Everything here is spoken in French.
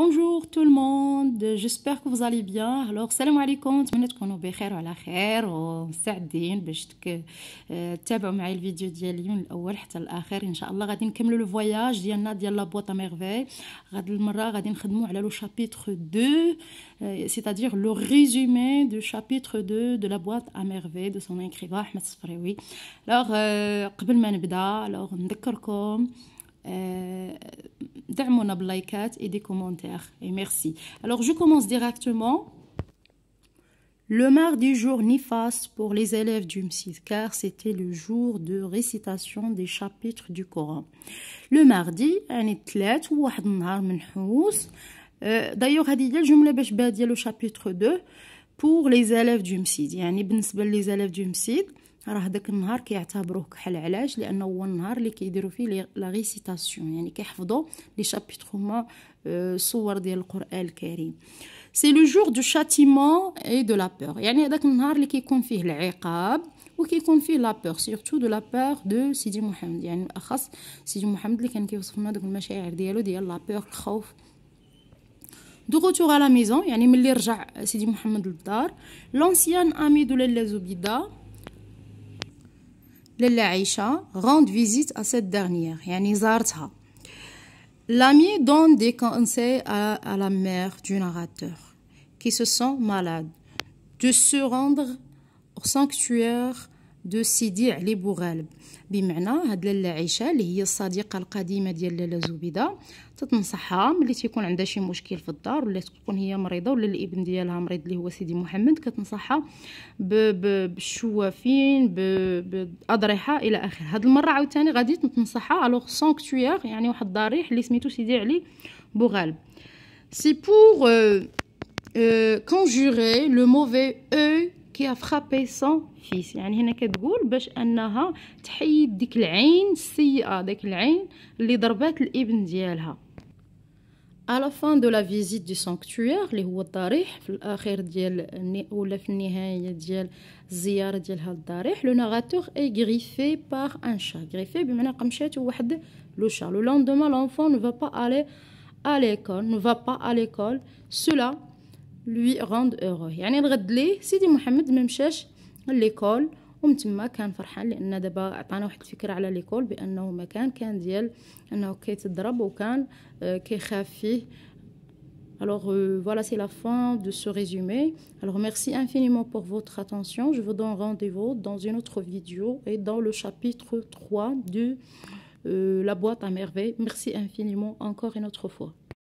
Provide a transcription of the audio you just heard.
Bonjour tout le monde, j'espère que vous allez bien. Alors, salam alaikum, je vous souhaite à la la Je vous souhaite la vidéo la de la le voyage de la boîte à merveille. Je le chapitre 2, euh, c'est-à-dire le résumé du chapitre 2 de la boîte à merveille de son écrivain Ahmed Sfraoui. Alors, avant de commencer, je vous des likes et des commentaires et merci. Alors je commence directement le mardi jour nifas pour les élèves du MSID, car c'était le jour de récitation des chapitres du Coran. Le mardi, un athlète ou un euh, D'ailleurs, le chapitre 2 pour les élèves du MSID. يعني les élèves du MSID, راه داك النهار كيعتبروه كحل علاش لانه هو النهار اللي كيديروا فيه لا ريسيتاسيون يعني كيحفظوا لي شابيتر هما آه، صور ديال القران الكريم سي لو جور دو شاتيمون اي دو لا بور يعني هذاك النهار اللي كيكون فيه العقاب وكيكون فيه لا بور سورتو دو لا بور دو سيدي محمد يعني بالاخص سيدي محمد اللي كان كيوصف لنا دوك المشاعر ديالو ديال لا بور الخوف دو روتور على ميزون يعني ملي رجع سيدي محمد للدار لونسيان امي دو ليزوبيدا Les rend visite à cette dernière, yani L'ami donne des conseils à, à la mère du narrateur qui se sent malade de se rendre au sanctuaire دو سيدي علي بوغالب بمعنى هاد لاله عيشه اللي هي الصديقه القديمه ديال لاله زبيده تتنصحها ملي تيكون عندها شي مشكل في الدار ولا تكون هي مريضه ولا الابن ديالها مريض اللي هو سيدي محمد كتنصحها بالشوافين بالاضرحه الى اخره هاد المره عاوتاني غادي تنصحها الوغ سانكتوير يعني واحد الضريح اللي سميتو سيدي علي بوغالب سي بور euh, euh, conjurer le mauvais œil كي فخابي سون فيس يعني هنا كتقول باش انها تحيد ديك العين السيئه ديك العين اللي ضربات الابن ديالها à la fin de la visite du sanctuaire اللي هو الضريح في الاخير ديال ولا في النهايه ديال الزياره ديال هذا الضريح لو ناراتور اي غريفي بار ان شا غريفي بمعنى قمشاتو واحد لو شا لو لوندوما لونفون نو فا با الي à l'école ne va pas à l'école cela lui rendre heureux يعني Alors voilà, c'est la fin de ce résumé. Alors merci infiniment pour votre attention. Je vous donne rendez-vous dans une autre vidéo et dans le chapitre 3 de euh, La boîte à Merveille. Merci infiniment encore une autre fois.